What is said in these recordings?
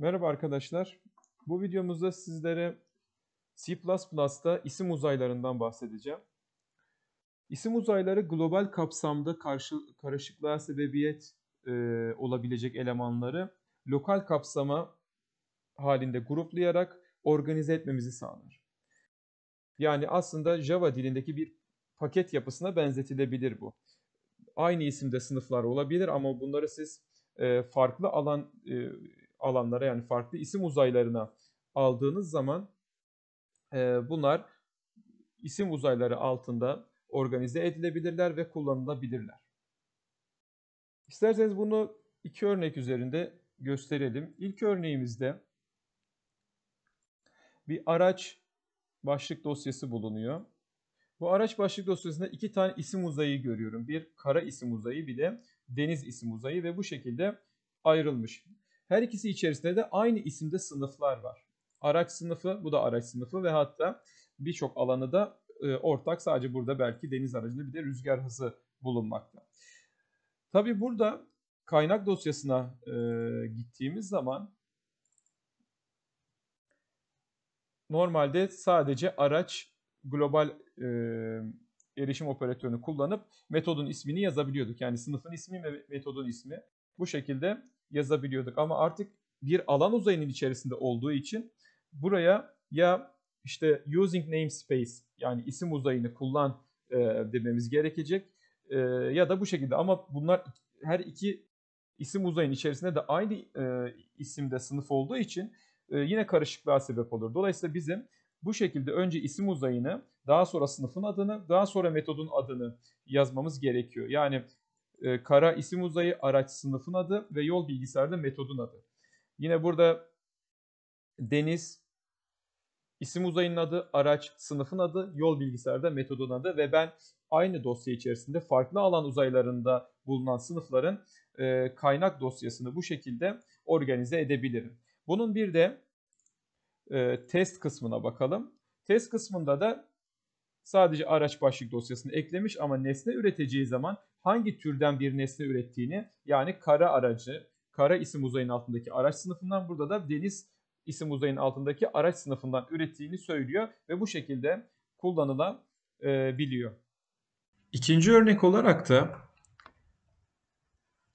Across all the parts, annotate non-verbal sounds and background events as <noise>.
Merhaba arkadaşlar. Bu videomuzda sizlere C++'da isim uzaylarından bahsedeceğim. İsim uzayları global kapsamda karşı, karışıklığa sebebiyet e, olabilecek elemanları lokal kapsama halinde gruplayarak organize etmemizi sağlar. Yani aslında Java dilindeki bir paket yapısına benzetilebilir bu. Aynı isimde sınıflar olabilir ama bunları siz e, farklı alan e, alanlara yani farklı isim uzaylarına aldığınız zaman e, bunlar isim uzayları altında organize edilebilirler ve kullanılabilirler. İsterseniz bunu iki örnek üzerinde gösterelim. İlk örneğimizde bir araç başlık dosyası bulunuyor. Bu araç başlık dosyasında iki tane isim uzayı görüyorum. Bir kara isim uzayı bir de deniz isim uzayı ve bu şekilde ayrılmış. Her ikisi içerisinde de aynı isimde sınıflar var. Araç sınıfı, bu da araç sınıfı ve hatta birçok alanı da e, ortak sadece burada belki deniz aracında bir de rüzgar hızı bulunmakta. Tabi burada kaynak dosyasına e, gittiğimiz zaman normalde sadece araç global e, erişim operatörünü kullanıp metodun ismini yazabiliyorduk. Yani sınıfın ismi ve metodun ismi. Bu şekilde yazabiliyorduk. Ama artık bir alan uzayının içerisinde olduğu için buraya ya işte using namespace yani isim uzayını kullan e, dememiz gerekecek e, ya da bu şekilde ama bunlar her iki isim uzayının içerisinde de aynı e, isimde sınıf olduğu için e, yine karışıklığa sebep olur. Dolayısıyla bizim bu şekilde önce isim uzayını, daha sonra sınıfın adını, daha sonra metodun adını yazmamız gerekiyor. Yani e, kara isim uzayı araç sınıfın adı ve yol bilgisayarda metodun adı. Yine burada deniz isim uzayının adı, araç sınıfın adı, yol bilgisayarda metodun adı ve ben aynı dosya içerisinde farklı alan uzaylarında bulunan sınıfların e, kaynak dosyasını bu şekilde organize edebilirim. Bunun bir de e, test kısmına bakalım. Test kısmında da Sadece araç başlık dosyasını eklemiş ama nesne üreteceği zaman hangi türden bir nesne ürettiğini yani kara aracı, kara isim uzayının altındaki araç sınıfından burada da deniz isim uzayının altındaki araç sınıfından ürettiğini söylüyor ve bu şekilde kullanılabiliyor. İkinci örnek olarak da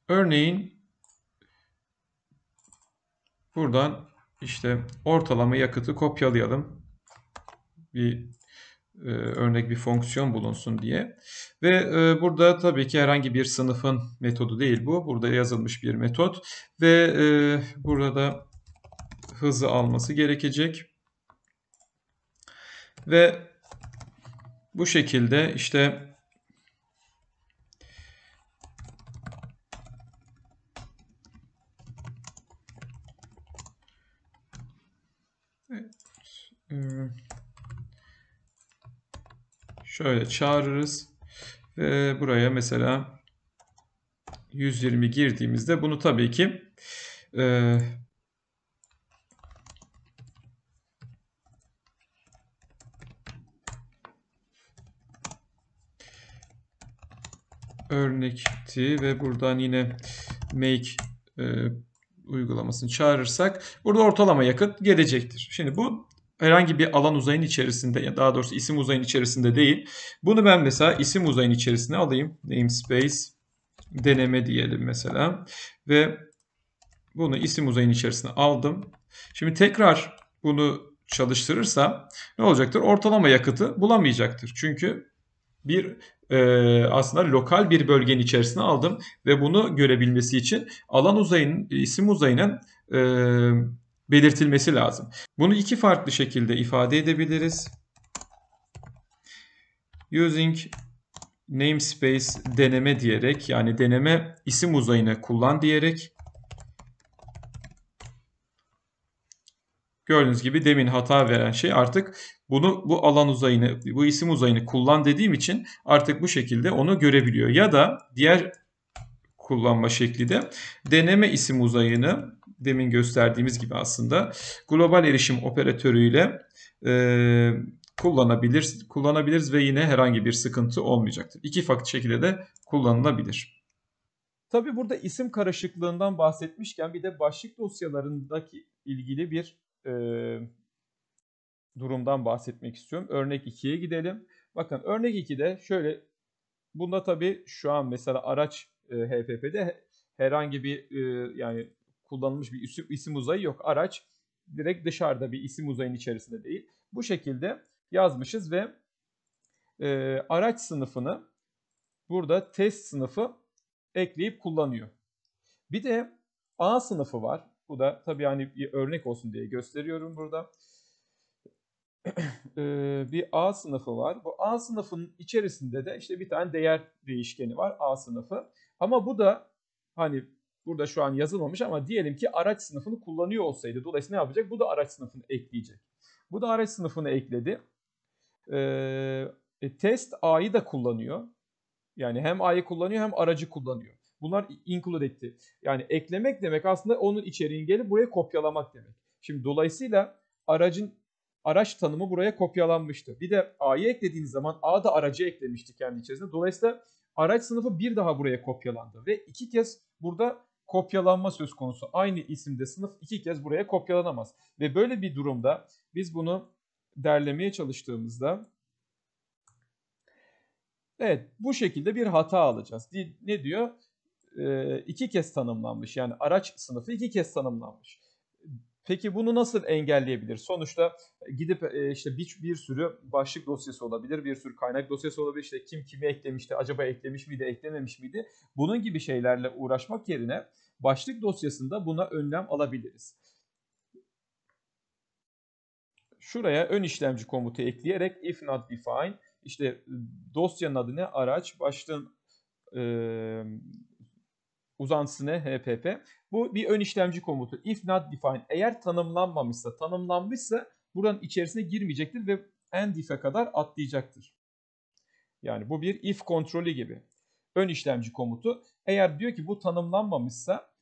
örneğin buradan işte ortalama yakıtı kopyalayalım. Bir e, örnek bir fonksiyon bulunsun diye. Ve e, burada tabii ki herhangi bir sınıfın metodu değil bu. Burada yazılmış bir metot ve e, burada hızı alması gerekecek. Ve bu şekilde işte Şöyle çağırırız. Ve buraya mesela 120 girdiğimizde bunu tabii ki e, örnekti ve buradan yine make e, uygulamasını çağırırsak burada ortalama yakıt gelecektir. Şimdi bu herhangi bir alan uzayın içerisinde ya daha doğrusu isim uzayın içerisinde değil. Bunu ben mesela isim uzayın içerisine alayım. Namespace deneme diyelim mesela ve bunu isim uzayın içerisine aldım. Şimdi tekrar bunu çalıştırırsa ne olacaktır? Ortalama yakıtı bulamayacaktır. Çünkü bir e, aslında lokal bir bölgenin içerisine aldım ve bunu görebilmesi için alan uzayının isim uzayının e, belirtilmesi lazım. Bunu iki farklı şekilde ifade edebiliriz. Using namespace deneme diyerek yani deneme isim uzayını kullan diyerek Gördüğünüz gibi demin hata veren şey artık bunu bu alan uzayını, bu isim uzayını kullan dediğim için artık bu şekilde onu görebiliyor. Ya da diğer kullanma şekli de deneme isim uzayını demin gösterdiğimiz gibi aslında global erişim operatörüyle e, kullanabilir, kullanabiliriz ve yine herhangi bir sıkıntı olmayacaktır. İki farklı şekilde de kullanılabilir. Tabi burada isim karışıklığından bahsetmişken bir de başlık dosyalarındaki ilgili bir e, durumdan bahsetmek istiyorum. Örnek 2'ye gidelim. Bakın örnek 2'de şöyle bunda tabi şu an mesela araç e, HPP'de herhangi bir e, yani kullanılmış bir isim, isim uzayı yok. Araç direkt dışarıda bir isim uzayının içerisinde değil. Bu şekilde yazmışız ve e, araç sınıfını burada test sınıfı ekleyip kullanıyor. Bir de A sınıfı var. Bu da tabii hani bir örnek olsun diye gösteriyorum burada. <clears throat> E, bir A sınıfı var. Bu A sınıfının içerisinde de işte bir tane değer değişkeni var A sınıfı. Ama bu da hani Burada şu an yazılmamış ama diyelim ki araç sınıfını kullanıyor olsaydı. Dolayısıyla ne yapacak? Bu da araç sınıfını ekleyecek. Bu da araç sınıfını ekledi. Ee, e, test A'yı da kullanıyor. Yani hem A'yı kullanıyor hem aracı kullanıyor. Bunlar include etti. Yani eklemek demek aslında onun içeriğini gelip buraya kopyalamak demek. Şimdi dolayısıyla aracın araç tanımı buraya kopyalanmıştı. Bir de A'yı eklediğiniz zaman A da aracı eklemişti kendi içerisinde. Dolayısıyla araç sınıfı bir daha buraya kopyalandı ve iki kez burada kopyalanma söz konusu. Aynı isimde sınıf iki kez buraya kopyalanamaz. Ve böyle bir durumda biz bunu derlemeye çalıştığımızda evet bu şekilde bir hata alacağız. Ne diyor? Ee, iki kez tanımlanmış yani araç sınıfı iki kez tanımlanmış. Peki bunu nasıl engelleyebilir? Sonuçta e, gidip e, işte bir, bir sürü başlık dosyası olabilir, bir sürü kaynak dosyası olabilir. İşte kim kimi eklemişti, acaba eklemiş miydi, eklememiş miydi? Bunun gibi şeylerle uğraşmak yerine başlık dosyasında buna önlem alabiliriz. Şuraya ön işlemci komutu ekleyerek if not defined işte e, dosyanın adı ne? Araç, başlığın e, uzantısı ne? HPP. Bu bir ön işlemci komutu. If not defined. Eğer tanımlanmamışsa, tanımlanmışsa buranın içerisine girmeyecektir ve end if'e kadar atlayacaktır. Yani bu bir if kontrolü gibi. Ön işlemci komutu. Eğer diyor ki bu tanımlanmamışsa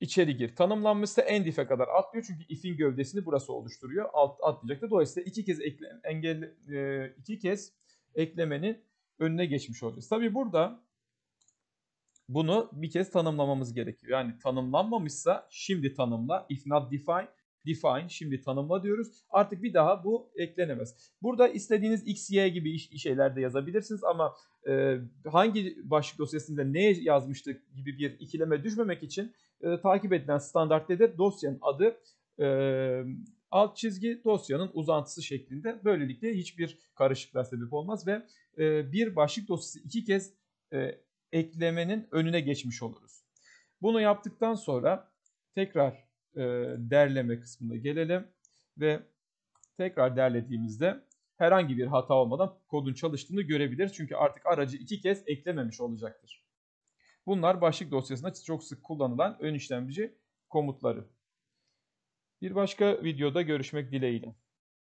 içeri gir. Tanımlanmışsa end if'e kadar atlıyor. Çünkü if'in gövdesini burası oluşturuyor. Alt atlayacaktır. Dolayısıyla iki kez ekle, engel, e, iki kez eklemenin önüne geçmiş olacağız. Tabi burada bunu bir kez tanımlamamız gerekiyor. Yani tanımlanmamışsa şimdi tanımla. If not define, define şimdi tanımla diyoruz. Artık bir daha bu eklenemez. Burada istediğiniz x, y gibi şeyler de yazabilirsiniz ama e, hangi başlık dosyasında ne yazmıştık gibi bir ikileme düşmemek için e, takip edilen standart nedir? Dosyanın adı e, alt çizgi dosyanın uzantısı şeklinde. Böylelikle hiçbir karışıklığa sebep olmaz ve e, bir başlık dosyası iki kez e, eklemenin önüne geçmiş oluruz. Bunu yaptıktan sonra tekrar e, derleme kısmına gelelim ve tekrar derlediğimizde herhangi bir hata olmadan kodun çalıştığını görebilir. Çünkü artık aracı iki kez eklememiş olacaktır. Bunlar başlık dosyasında çok sık kullanılan ön işlemci komutları. Bir başka videoda görüşmek dileğiyle.